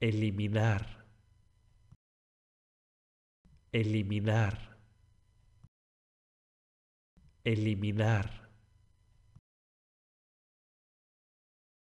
eliminar, eliminar, eliminar.